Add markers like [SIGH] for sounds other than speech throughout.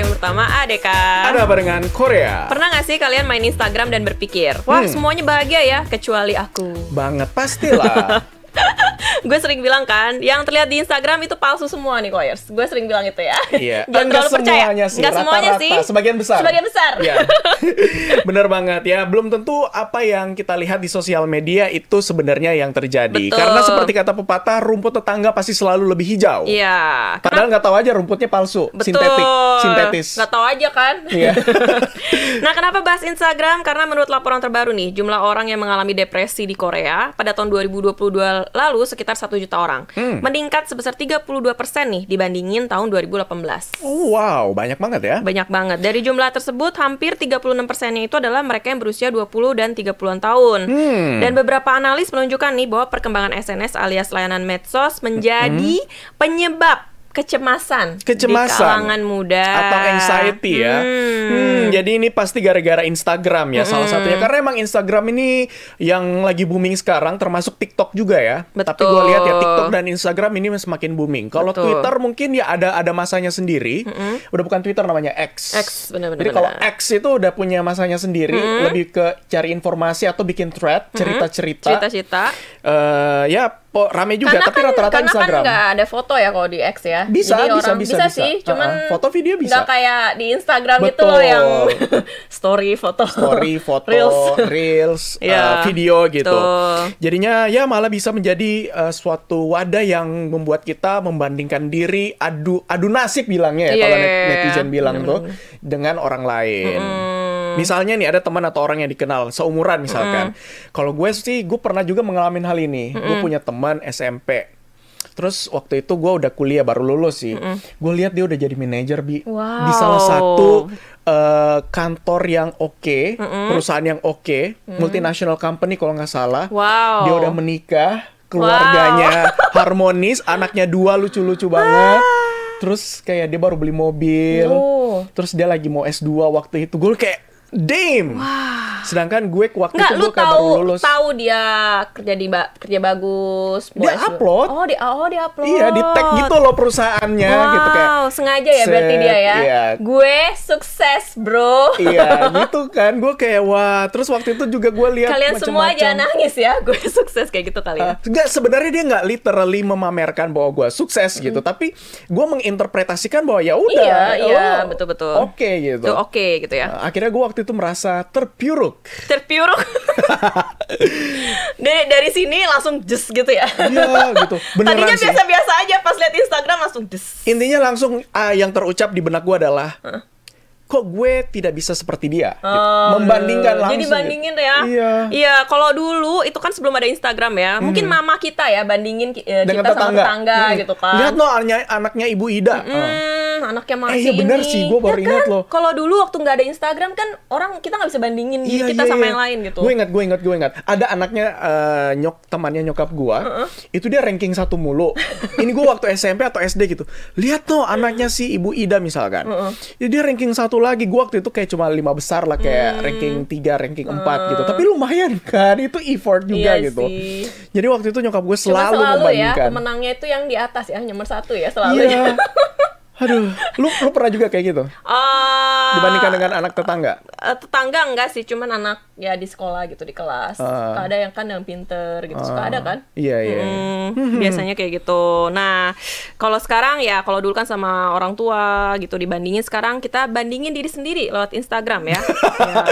yang pertama ADK. Ada apa dengan Korea? Pernah gak sih kalian main Instagram dan berpikir, wah hmm. semuanya bahagia ya, kecuali aku. Banget, pastilah. [LAUGHS] gue sering bilang kan, yang terlihat di Instagram itu palsu semua nih koyers. Gue sering bilang itu ya. Iya. [LAUGHS] Jangan terlalu percaya. Sih, Nggak rata, semuanya sih. Sebagian besar. Sebagian besar. ya. [LAUGHS] Bener banget ya. Belum tentu apa yang kita lihat di sosial media itu sebenarnya yang terjadi. Betul. Karena seperti kata pepatah, rumput tetangga pasti selalu lebih hijau. Iya. Padahal nggak tahu aja rumputnya palsu, Betul. sintetik, sintetis. Nggak tahu aja kan. Iya. [LAUGHS] nah, kenapa bahas Instagram? Karena menurut laporan terbaru nih, jumlah orang yang mengalami depresi di Korea pada tahun 2022 lalu sekitar sekitar 1 juta orang. Hmm. Meningkat sebesar 32% nih dibandingin tahun 2018. Oh, wow, banyak banget ya. Banyak banget. Dari jumlah tersebut hampir 36%-nya itu adalah mereka yang berusia 20 dan 30-an tahun. Hmm. Dan beberapa analis menunjukkan nih bahwa perkembangan SNS alias layanan medsos menjadi hmm. penyebab kecemasan, kecemasan di kalangan muda atau anxiety ya. Hmm. hmm jadi ini pasti gara-gara Instagram ya hmm. salah satunya karena emang Instagram ini yang lagi booming sekarang termasuk TikTok juga ya. Betul. Tapi gue lihat ya TikTok dan Instagram ini semakin booming. Kalau Twitter mungkin ya ada ada masanya sendiri. Hmm. Udah bukan Twitter namanya X. X benar-benar. Jadi kalau X itu udah punya masanya sendiri hmm. lebih ke cari informasi atau bikin thread hmm. cerita-cerita. Cerita-cerita uh, ya po, rame juga karena tapi kan- rata-rata Instagram. Karena kan nggak ada foto ya kalau di X ya. Bisa, Jadi bisa, orang bisa, bisa, sih, bisa. cuman uh-huh. foto video bisa. Nggak kayak di Instagram gitu Betul. itu loh yang [LAUGHS] story foto. Story foto, reels, [LAUGHS] reels [LAUGHS] yeah, ya, uh, video gitu. Tuh. Jadinya ya malah bisa menjadi uh, suatu wadah yang membuat kita membandingkan diri adu adu nasib bilangnya yeah. Iya, kalau iya, iya, netizen bilang mm. tuh dengan orang lain. Mm -hmm. Hmm. Misalnya nih ada teman atau orang yang dikenal seumuran misalkan. Hmm. Kalau gue sih gue pernah juga mengalami hal ini. Hmm. Gue punya teman SMP. Terus waktu itu gue udah kuliah baru lulus sih. Mm Gue lihat dia udah jadi manajer bi wow. di salah satu uh, kantor yang oke, okay, -mm. perusahaan yang oke, okay, mm. multinational company kalau nggak salah. Wow. Dia udah menikah, keluarganya wow. [LAUGHS] harmonis, anaknya dua lucu-lucu banget. Ah. Terus kayak dia baru beli mobil. Oh. Terus dia lagi mau S2 waktu itu. Gue kayak Dame. Wow. Sedangkan gue waktu Nggak, itu gue tahu, baru lulus. tahu dia kerja di ba kerja bagus. Dia upload. Oh, di oh dia upload. Iya, di tag gitu loh perusahaannya wow, gitu kayak. sengaja ya set, berarti dia ya. Iya. Gue sukses, Bro. Iya, [LAUGHS] gitu kan. Gue kayak wah, terus waktu itu juga gue lihat Kalian macem -macem. semua jangan nangis ya. Gue [LAUGHS] sukses kayak gitu kali ya. Uh, ah, enggak, sebenarnya dia nggak literally memamerkan bahwa gue sukses gitu, mm. tapi gue menginterpretasikan bahwa ya udah. Iya, iya oh, iya, betul betul. Oke okay, gitu. Oke okay, gitu ya. Uh, akhirnya gue waktu itu merasa terpuruk terpuruk. Terpuruk. [LAUGHS] dari dari sini langsung just gitu ya. Iya, gitu. [LAUGHS] Beneran Tadinya biasa-biasa aja pas lihat Instagram langsung just. Intinya langsung ah, yang terucap di benak gua adalah huh? kok gue tidak bisa seperti dia uh, membandingkan langsung jadi gitu. bandingin ya iya iya kalau dulu itu kan sebelum ada Instagram ya hmm. mungkin mama kita ya bandingin uh, Dengan kita tetangga. tetangga hmm. gitu kan lihat loh anaknya anaknya ibu Ida hmm, uh. anaknya masih eh, iya bener ini. sih gue baru ya kan? ingat loh kalau dulu waktu nggak ada Instagram kan orang kita nggak bisa bandingin iya, diri iya, kita iya, sama iya. yang lain gitu gue ingat gue ingat gue ingat ada anaknya uh, nyok temannya nyokap gue uh -uh. itu dia ranking satu mulu [LAUGHS] ini gue waktu SMP atau SD gitu lihat tuh anaknya si ibu Ida misalkan uh -uh. jadi dia ranking satu lagi gua waktu itu kayak cuma lima besar lah kayak hmm. ranking 3, ranking empat gitu. hmm. gitu. Tapi lumayan kan itu effort iya juga iya gitu. Sih. Jadi waktu itu nyokap gue selalu, selalu ya, membandingkan. Ya, pemenangnya itu yang di atas ya, nomor satu ya selalu. yeah. Ya. [LAUGHS] Aduh, lu lu pernah juga kayak gitu? Uh, Dibandingkan dengan anak tetangga? Uh, tetangga enggak sih, cuman anak ya di sekolah gitu di kelas. Uh, suka ada yang kan yang pinter gitu, uh, suka ah. ada kan? Iya, iya iya. Hmm, biasanya kayak gitu. Nah, kalau sekarang ya kalau dulu kan sama orang tua gitu dibandingin sekarang kita bandingin diri sendiri lewat Instagram ya. [LAUGHS] ya.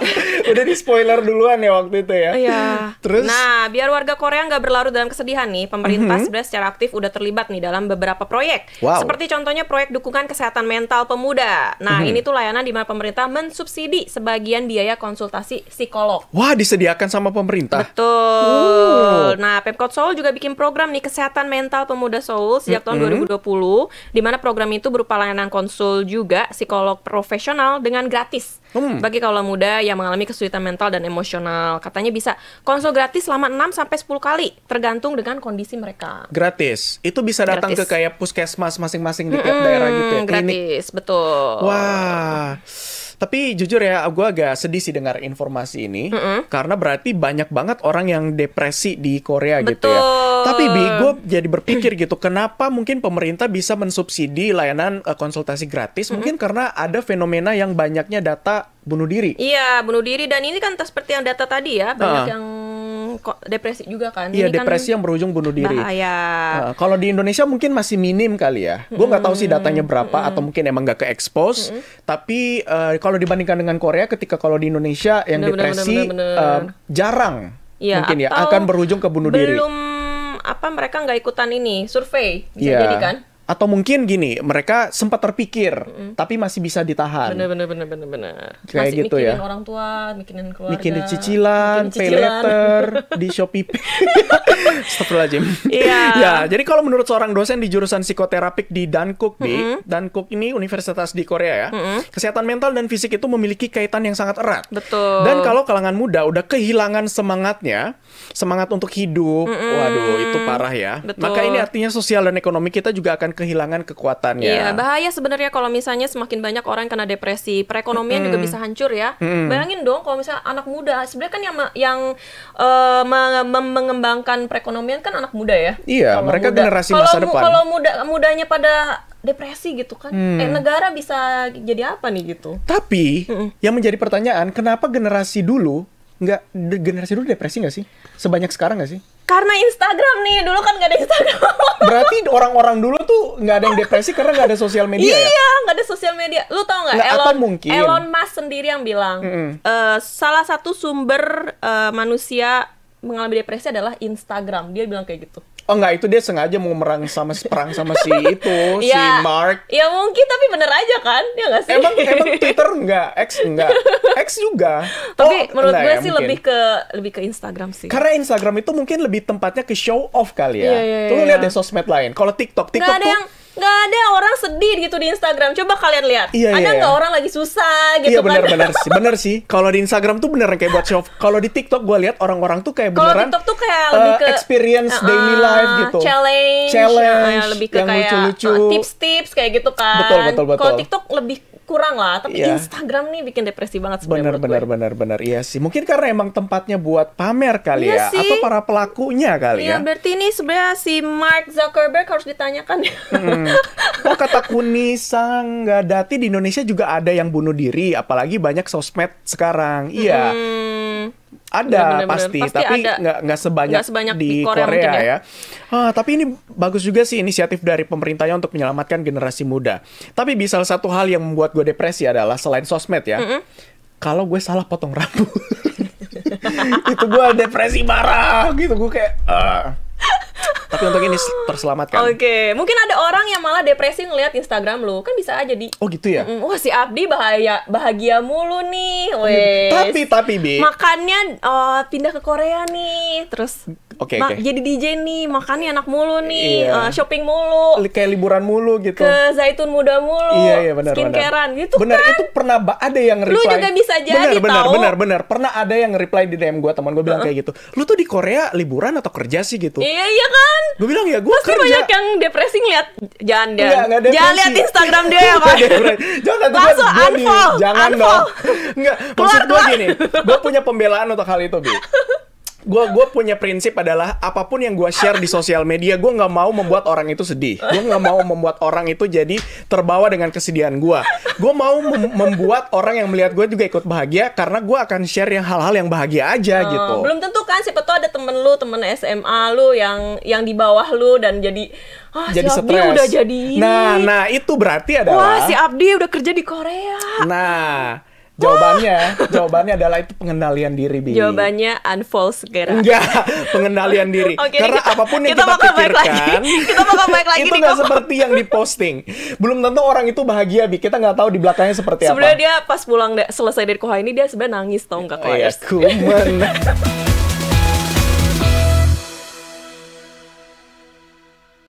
[LAUGHS] Udah di spoiler duluan ya waktu itu ya. Oh, iya. Terus Nah, biar warga Korea nggak berlarut dalam kesedihan nih, pemerintah mm -hmm. sebenarnya secara aktif udah terlibat nih dalam beberapa proyek. Wow. Seperti contohnya proyek dukungan kesehatan mental pemuda. Nah, mm -hmm. ini tuh layanan di mana pemerintah mensubsidi sebagian biaya konsultasi psikolog. Wah, disediakan sama pemerintah. Betul. Ooh. Nah, Pemkot Seoul juga bikin program nih kesehatan mental pemuda Seoul sejak mm -hmm. tahun 2020 mhm. di mana program itu berupa layanan konsul juga psikolog profesional dengan gratis. Hmm. Bagi kaum muda yang yang mengalami kesulitan mental dan emosional. Katanya bisa konsul gratis selama 6 sampai 10 kali tergantung dengan kondisi mereka. Gratis. Itu bisa datang gratis. ke kayak puskesmas masing-masing di tiap -hmm, daerah gitu ya. Gratis, Klinik. betul. Wah. Tapi jujur ya, gue agak sedih sih dengar informasi ini. Mm -hmm. Karena berarti banyak banget orang yang depresi di Korea Betul. gitu ya. Tapi Bi, gue jadi berpikir gitu, kenapa mungkin pemerintah bisa mensubsidi layanan eh, konsultasi gratis? Mm -hmm. Mungkin karena ada fenomena yang banyaknya data bunuh diri. Iya, bunuh diri dan ini kan seperti yang data tadi ya, banyak uh. yang depresi juga kan. Iya, ini kan depresi kan yang berujung bunuh diri. Bahaya. Uh, kalau di Indonesia mungkin masih minim kali ya. Gue nggak tahu sih hmm. datanya berapa -hmm. atau mungkin emang nggak ke expose. -hmm. Tapi uh, kalau dibandingkan dengan Korea, ketika kalau di Indonesia yang bener, depresi bener, bener, bener, bener. Uh, jarang ya, mungkin ya akan berujung ke bunuh belum diri. Belum apa mereka nggak ikutan ini survei bisa yeah. jadi kan? atau mungkin gini mereka sempat terpikir mm-hmm. tapi masih bisa ditahan bener bener bener bener bener kayak masih gitu mikirin ya orang tua mikirin keluarga mikirin cicilan, cicilan. pay letter [LAUGHS] di shopee [LAUGHS] Astagfirullahaladzim iya [LAUGHS] ya jadi kalau menurut seorang dosen di jurusan psikoterapik di Dankook mm-hmm. di Dankook ini universitas di Korea ya mm-hmm. kesehatan mental dan fisik itu memiliki kaitan yang sangat erat betul dan kalau kalangan muda udah kehilangan semangatnya semangat untuk hidup mm-hmm. waduh itu parah ya betul. maka ini artinya sosial dan ekonomi kita juga akan kehilangan kekuatannya. Iya, bahaya sebenarnya kalau misalnya semakin banyak orang kena depresi, perekonomian hmm. juga bisa hancur ya. Hmm. Bayangin dong kalau misalnya anak muda, sebenarnya kan yang yang uh, mengembangkan perekonomian kan anak muda ya. Iya, kalo mereka muda. generasi kalo masa depan. Kalau muda mudanya pada depresi gitu kan. Hmm. Eh negara bisa jadi apa nih gitu. Tapi mm yang menjadi pertanyaan kenapa generasi dulu nggak generasi dulu depresi nggak sih? Sebanyak sekarang nggak sih? karena Instagram nih dulu kan gak ada Instagram [LAUGHS] berarti orang-orang dulu tuh gak ada yang depresi karena gak ada sosial media iya, ya iya nggak ada sosial media lu tau nggak Elon mungkin Elon Musk sendiri yang bilang mm -hmm. uh, salah satu sumber uh, manusia mengalami depresi adalah Instagram dia bilang kayak gitu Oh enggak, itu dia sengaja mau merang sama perang sama si itu, [LAUGHS] ya, si Mark. Ya mungkin tapi bener aja kan? Ya enggak sih? Emang emang [LAUGHS] Twitter enggak, X enggak. X juga. Tapi oh, menurut gue ya, sih mungkin. lebih ke lebih ke Instagram sih. Karena Instagram itu mungkin lebih tempatnya ke show off kali ya. Iya, iya Tuh lu iya. lihat deh sosmed lain. Kalau TikTok, TikTok tuh yang nggak ada orang sedih gitu di Instagram. Coba kalian lihat. Iya, iya ada nggak iya. orang lagi susah gitu iya, bener, kan? bener [LAUGHS] sih. Bener sih. Kalau di Instagram tuh bener kayak buat show. Kalau di TikTok gue lihat orang-orang tuh kayak beneran. Kalau TikTok tuh kayak lebih eh, ke experience uh, daily eh, life gitu. Challenge. Challenge. Uh, lebih ke yang kayak lucu-lucu. Tips-tips kayak gitu kan. Betul betul betul. Kalau TikTok lebih kurang lah tapi yeah. Instagram nih bikin depresi banget sebenarnya bener bener benar bener bener iya sih mungkin karena emang tempatnya buat pamer kali iya ya sih. atau para pelakunya kali iya, ya berarti ini sebenarnya si Mark Zuckerberg harus ditanyakan ya hmm. oh kata Kuni Sanggadati di Indonesia juga ada yang bunuh diri apalagi banyak sosmed sekarang iya hmm ada bener, bener, pasti, pasti tapi nggak nggak sebanyak, sebanyak di, di Korea, Korea ya. ya. Ah, tapi ini bagus juga sih inisiatif dari pemerintahnya untuk menyelamatkan generasi muda. Tapi bisa satu hal yang membuat gue depresi adalah selain sosmed ya. Mm -hmm. Kalau gue salah potong rambut, [LAUGHS] itu gue depresi marah gitu. Gue kayak. Uh tapi untuk ini terselamatkan. Oke, okay. mungkin ada orang yang malah depresi ngelihat Instagram lo Kan bisa aja di Oh gitu ya. Mm -mm. Wah, si Abdi bahaya bahagia mulu nih. Wes. Tapi tapi Bi. Makannya uh, pindah ke Korea nih. Terus Oke, okay, Okay. Jadi DJ nih, makannya enak mulu nih, yeah. Iya. uh, shopping mulu. Kayak liburan mulu gitu. Ke Zaitun Muda mulu. Iya, yeah, iya yeah, benar Skincarean gitu bener, kan. itu pernah ada yang reply. Lu juga bisa jadi bener, bener, tahu. Benar, benar, Pernah ada yang reply di DM gue teman gue bilang uh -huh. kayak gitu. Lu tuh di Korea liburan atau kerja sih gitu? Iya, yeah, iya kan. gue bilang ya gue kan kerja. banyak yang depresi ngeliat jangan dia. Jangan lihat Instagram dia ya, Pak. jangan langsung unfollow. Jangan dong. Enggak, maksud gua gini. gue punya pembelaan untuk hal itu, Bi. [LAUGHS] gue gue punya prinsip adalah apapun yang gue share di sosial media gue nggak mau membuat orang itu sedih gue nggak mau membuat orang itu jadi terbawa dengan kesedihan gue gue mau mem membuat orang yang melihat gue juga ikut bahagia karena gue akan share yang hal-hal yang bahagia aja hmm, gitu belum tentu kan siapa tuh ada temen lu temen SMA lu yang yang di bawah lu dan jadi ah, jadi si Abdi udah jadi nah, ini. nah nah itu berarti adalah wah si Abdi udah kerja di Korea nah Jawabannya, jawabannya adalah itu pengendalian diri, Bi. Jawabannya unfold segera. Enggak, pengendalian diri. okay, Karena kita, apapun yang kita, kita pikirkan, lagi. [LAUGHS] kita bakal baik lagi itu nggak seperti yang diposting. Belum tentu orang itu bahagia, Bi. Kita nggak tahu di belakangnya seperti sebenernya apa. Sebenarnya dia pas pulang selesai dari Koha ini, dia sebenarnya nangis tau nggak, Koha? Oh, iya, kuman. [LAUGHS]